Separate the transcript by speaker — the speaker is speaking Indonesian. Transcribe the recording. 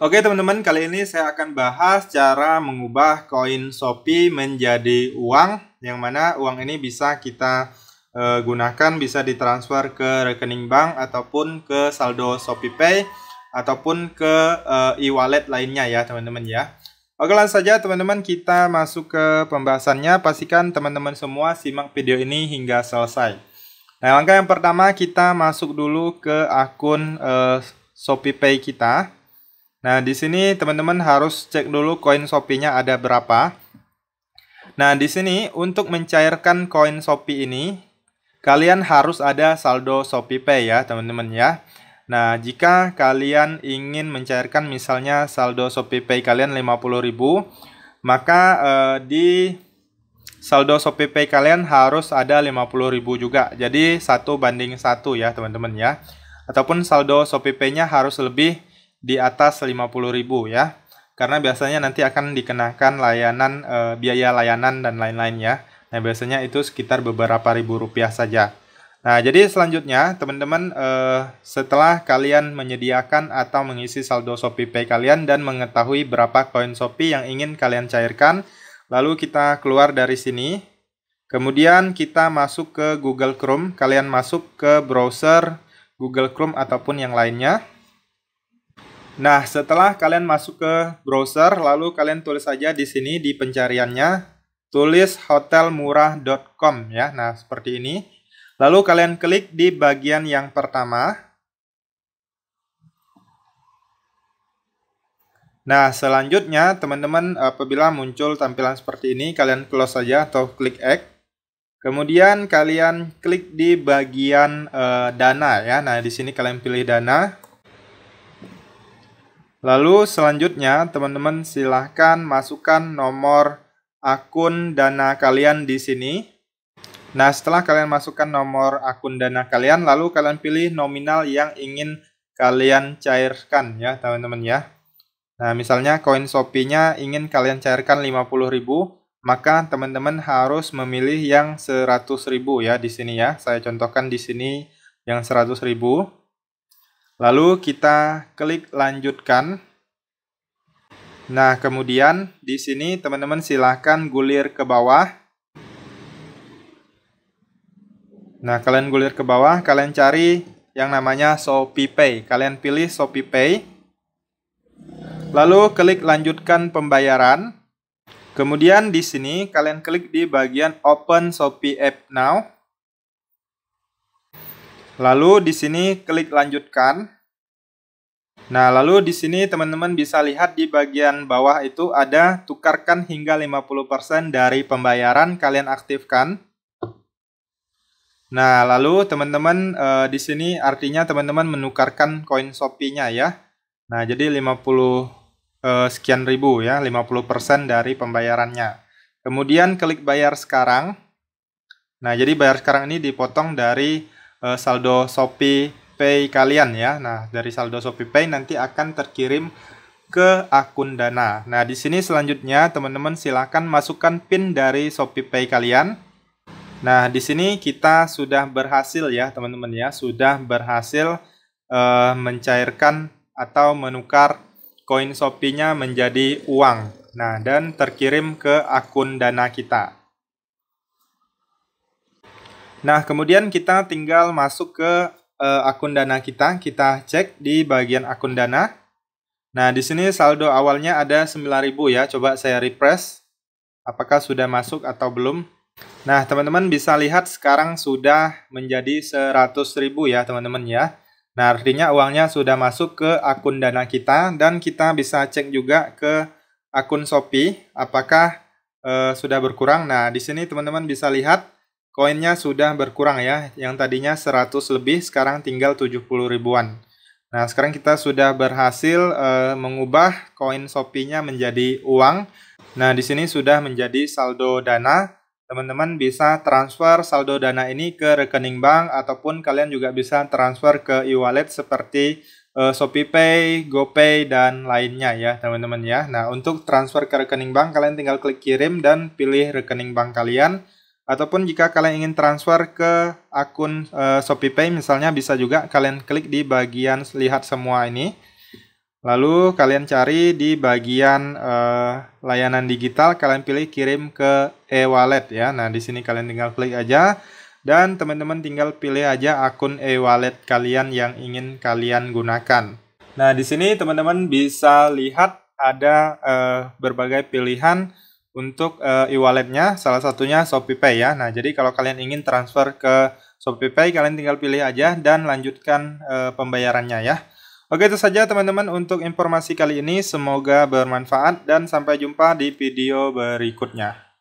Speaker 1: Oke teman-teman, kali ini saya akan bahas cara mengubah koin Shopee menjadi uang yang mana uang ini bisa kita e, gunakan bisa ditransfer ke rekening bank ataupun ke saldo Shopee Pay ataupun ke eh, e-wallet lainnya ya teman-teman ya. Oke langsung saja teman-teman kita masuk ke pembahasannya. Pastikan teman-teman semua simak video ini hingga selesai. Nah, langkah yang pertama kita masuk dulu ke akun e, Shopee Pay kita. Nah, di sini teman-teman harus cek dulu koin Shopee-nya ada berapa. Nah, di sini untuk mencairkan koin Shopee ini, kalian harus ada saldo Shopee Pay ya, teman-teman ya. Nah, jika kalian ingin mencairkan misalnya saldo Shopee Pay kalian 50.000, maka eh, di saldo Shopee Pay kalian harus ada 50.000 juga. Jadi, satu banding satu ya, teman-teman ya. Ataupun saldo Shopee Pay-nya harus lebih di atas 50.000 ya. Karena biasanya nanti akan dikenakan layanan e, biaya layanan dan lain-lain ya. Nah, biasanya itu sekitar beberapa ribu rupiah saja. Nah, jadi selanjutnya teman-teman e, setelah kalian menyediakan atau mengisi saldo ShopeePay kalian dan mengetahui berapa koin Shopee yang ingin kalian cairkan, lalu kita keluar dari sini. Kemudian kita masuk ke Google Chrome, kalian masuk ke browser Google Chrome ataupun yang lainnya. Nah, setelah kalian masuk ke browser, lalu kalian tulis saja di sini di pencariannya, tulis hotelmurah.com ya. Nah, seperti ini. Lalu kalian klik di bagian yang pertama. Nah, selanjutnya teman-teman apabila muncul tampilan seperti ini, kalian close saja atau klik X. Kemudian kalian klik di bagian eh, dana ya. Nah, di sini kalian pilih dana. Lalu selanjutnya teman-teman silahkan masukkan nomor akun dana kalian di sini. Nah setelah kalian masukkan nomor akun dana kalian lalu kalian pilih nominal yang ingin kalian cairkan ya teman-teman ya. Nah misalnya koin Shopee-nya ingin kalian cairkan 50.000 maka teman-teman harus memilih yang 100.000 ya di sini ya. Saya contohkan di sini yang 100 ribu. Lalu kita klik lanjutkan. Nah, kemudian di sini teman-teman silahkan gulir ke bawah. Nah, kalian gulir ke bawah, kalian cari yang namanya Shopee Pay. Kalian pilih Shopee Pay. Lalu klik lanjutkan pembayaran. Kemudian di sini kalian klik di bagian Open Shopee App Now. Lalu di sini klik lanjutkan. Nah, lalu di sini teman-teman bisa lihat di bagian bawah itu ada tukarkan hingga 50% dari pembayaran kalian aktifkan. Nah, lalu teman-teman e, di sini artinya teman-teman menukarkan koin Shopee-nya ya. Nah, jadi 50 e, eh, sekian ribu ya, 50% dari pembayarannya. Kemudian klik bayar sekarang. Nah, jadi bayar sekarang ini dipotong dari uh, saldo Shopee Pay kalian ya. Nah, dari saldo Shopee Pay nanti akan terkirim ke akun Dana. Nah, di sini selanjutnya teman-teman silahkan masukkan PIN dari Shopee Pay kalian. Nah, di sini kita sudah berhasil ya, teman-teman ya, sudah berhasil uh, mencairkan atau menukar koin Shopee-nya menjadi uang. Nah, dan terkirim ke akun Dana kita. Nah, kemudian kita tinggal masuk ke uh, akun dana kita, kita cek di bagian akun dana. Nah, di sini saldo awalnya ada 9.000 ya. Coba saya refresh apakah sudah masuk atau belum. Nah, teman-teman bisa lihat sekarang sudah menjadi 100.000 ya, teman-teman ya. Nah, artinya uangnya sudah masuk ke akun dana kita dan kita bisa cek juga ke akun Shopee apakah uh, sudah berkurang. Nah, di sini teman-teman bisa lihat koinnya sudah berkurang ya, yang tadinya 100 lebih sekarang tinggal 70 ribuan. Nah, sekarang kita sudah berhasil uh, mengubah koin Shopee-nya menjadi uang. Nah, di sini sudah menjadi saldo dana. Teman-teman bisa transfer saldo dana ini ke rekening bank ataupun kalian juga bisa transfer ke e-wallet seperti uh, eh, ShopeePay, GoPay dan lainnya ya, teman-teman ya. Nah, untuk transfer ke rekening bank kalian tinggal klik kirim dan pilih rekening bank kalian. Ataupun jika kalian ingin transfer ke akun ShopeePay eh, ShopeePay misalnya bisa juga kalian klik di bagian lihat semua ini. Lalu kalian cari di bagian e, layanan digital kalian pilih kirim ke e-wallet ya. Nah, di sini kalian tinggal klik aja dan teman-teman tinggal pilih aja akun e-wallet kalian yang ingin kalian gunakan. Nah, di sini teman-teman bisa lihat ada e, berbagai pilihan untuk uh, e-walletnya salah satunya Shopee ya. Nah, jadi kalau kalian ingin transfer ke Shopee kalian tinggal pilih aja dan lanjutkan uh, pembayarannya ya. Oke, itu saja teman-teman untuk informasi kali ini. Semoga bermanfaat dan sampai jumpa di video berikutnya.